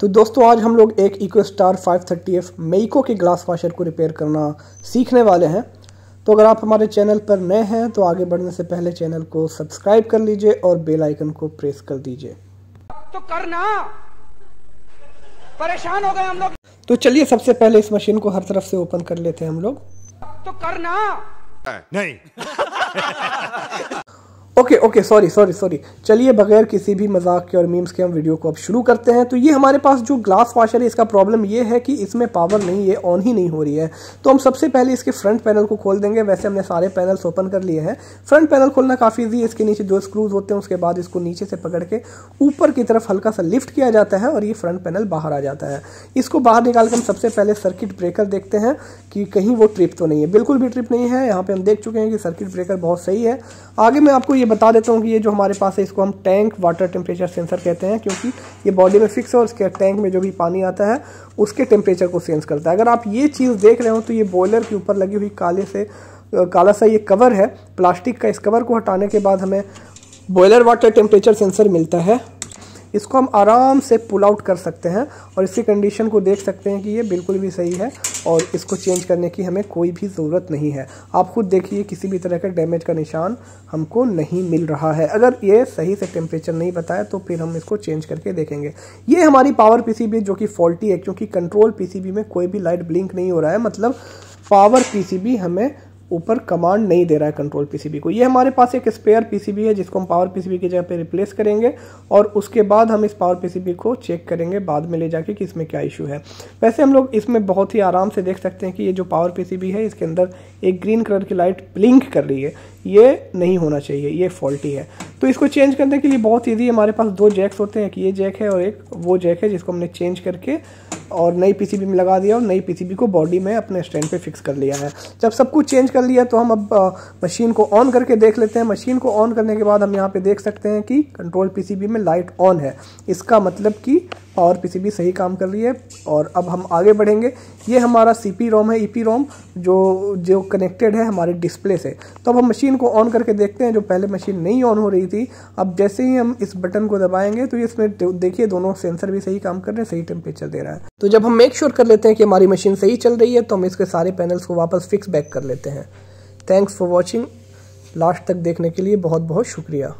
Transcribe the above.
तो दोस्तों आज हम लोग एक eco star five thirty F मेको के ग्लास वाशर को रिपेयर करना सीखने वाले हैं तो अगर आप हमारे चैनल पर नए हैं तो आगे बढ़ने से पहले चैनल को सब्सक्राइब कर लीजिए और बेल आइकन को प्रेस कर दीजिए तो करना परेशान हो गए हम लोग तो चलिए सबसे पहले इस मशीन को हर तरफ से ओपन कर लेते हैं हम लोग तो करना नहीं okay okay sorry sorry sorry चलिए बगैर किसी भी मजाक के और मीम्स के हम वीडियो को अब शुरू करते हैं तो ये हमारे पास जो ग्लास वाशर है इसका प्रॉब्लम ये है कि इसमें पावर नहीं है ऑन ही नहीं हो रही है तो हम सबसे पहले इसके फ्रंट पैनल को खोल देंगे वैसे हमने सारे पैनल्स ओपन कर लिए हैं फ्रंट पैनल खोलना काफ़ी ईजी है इसके नीचे दो स्क्रूज होते हैं उसके बाद इसको नीचे से पकड़ के ऊपर की तरफ हल्का सा लिफ्ट किया जाता है और ये फ्रंट पैनल बाहर आ जाता है इसको बाहर निकाल के हम सबसे पहले सर्किट ब्रेकर देखते हैं कि कहीं वो ट्रिप तो नहीं है बिल्कुल भी ट्रिप नहीं है यहाँ पर हम देख चुके हैं कि सर्किट ब्रेकर बहुत सही है आगे मैं आपको ये बता देता हूँ कि ये जो हमारे पास है इसको हम टैंक वाटर टेम्परेचर सेंसर कहते हैं क्योंकि ये बॉडी में फिक्स है और इसके टैंक में जो भी पानी आता है उसके टेम्परेचर को सेंस करता है अगर आप ये चीज़ देख रहे हो तो ये बॉयलर के ऊपर लगी हुई काले से काला सा ये कवर है प्लास्टिक का इस कवर को हटाने के बाद हमें बॉयलर वाटर टेम्परेचर सेंसर मिलता है इसको हम आराम से पुल आउट कर सकते हैं और इसकी कंडीशन को देख सकते हैं कि ये बिल्कुल भी सही है और इसको चेंज करने की हमें कोई भी ज़रूरत नहीं है आप खुद देखिए किसी भी तरह का डैमेज का निशान हमको नहीं मिल रहा है अगर ये सही से टेम्परेचर नहीं बताया तो फिर हम इसको चेंज करके देखेंगे ये हमारी पावर पी जो कि फॉल्टी है क्योंकि कंट्रोल पी में कोई भी लाइट ब्लिंक नहीं हो रहा है मतलब पावर पी हमें ऊपर कमांड नहीं दे रहा है कंट्रोल पीसीबी को ये हमारे पास एक स्पेयर पीसीबी है जिसको हम पावर पीसीबी की जगह पे रिप्लेस करेंगे और उसके बाद हम इस पावर पीसीबी को चेक करेंगे बाद में ले जाके कि इसमें क्या इशू है वैसे हम लोग इसमें बहुत ही आराम से देख सकते हैं कि ये जो पावर पीसीबी है इसके अंदर एक ग्रीन कलर की लाइट ब्लिंक कर रही है ये नहीं होना चाहिए ये फॉल्टी है तो इसको चेंज करने के लिए बहुत ईजी हमारे पास दो जैक्स होते हैं एक ये जैक है और एक वो जैक है जिसको हमने चेंज करके और नई पीसीबी में लगा दिया और नई पीसीबी को बॉडी में अपने स्टैंड पे फिक्स कर लिया है जब सब कुछ चेंज कर लिया तो हम अब आ, मशीन को ऑन करके देख लेते हैं मशीन को ऑन करने के बाद हम यहाँ पे देख सकते हैं कि कंट्रोल पीसीबी में लाइट ऑन है इसका मतलब कि पावर पीसीबी सही काम कर रही है और अब हम आगे बढ़ेंगे ये हमारा सी पी रोम है ई पी रोम जो जो कनेक्टेड है हमारे डिस्प्ले से तो अब हम मशीन को ऑन करके देखते हैं जो पहले मशीन नहीं ऑन हो रही रही थी अब जैसे ही हम इस बटन को दबाएंगे तो इसमें देखिए दोनों सेंसर भी सही काम कर रहे हैं सही टेम्परेचर दे रहा है तो जब हम मेक श्योर sure कर लेते हैं कि हमारी मशीन सही चल रही है तो हम इसके सारे पैनल्स को वापस फिक्स बैक कर लेते हैं थैंक्स फॉर वॉचिंग लास्ट तक देखने के लिए बहुत बहुत शुक्रिया